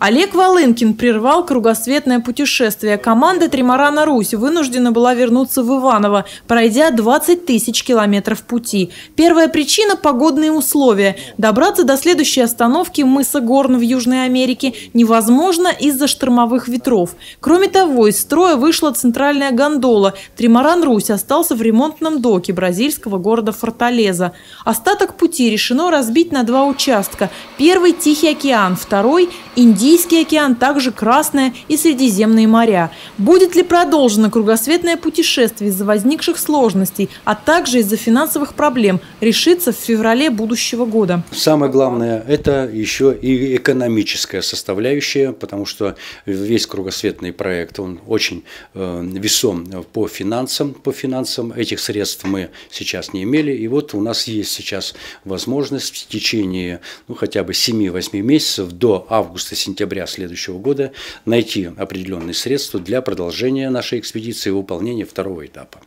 Олег Волынкин прервал кругосветное путешествие. Команда «Тримарана Русь» вынуждена была вернуться в Иваново, пройдя 20 тысяч километров пути. Первая причина – погодные условия. Добраться до следующей остановки мыса Горн в Южной Америке невозможно из-за штормовых ветров. Кроме того, из строя вышла центральная гондола. «Тримаран Русь» остался в ремонтном доке бразильского города Форталеза. Остаток пути решено разбить на два участка. Первый – Тихий океан, второй – и Индийский океан, также Красное и Средиземные моря. Будет ли продолжено кругосветное путешествие из-за возникших сложностей, а также из-за финансовых проблем, решится в феврале будущего года? Самое главное – это еще и экономическая составляющая, потому что весь кругосветный проект, он очень э, весом по финансам. По финансам этих средств мы сейчас не имели, и вот у нас есть сейчас возможность в течение ну, хотя бы 7-8 месяцев до августа сентября следующего года найти определенные средства для продолжения нашей экспедиции и выполнения второго этапа.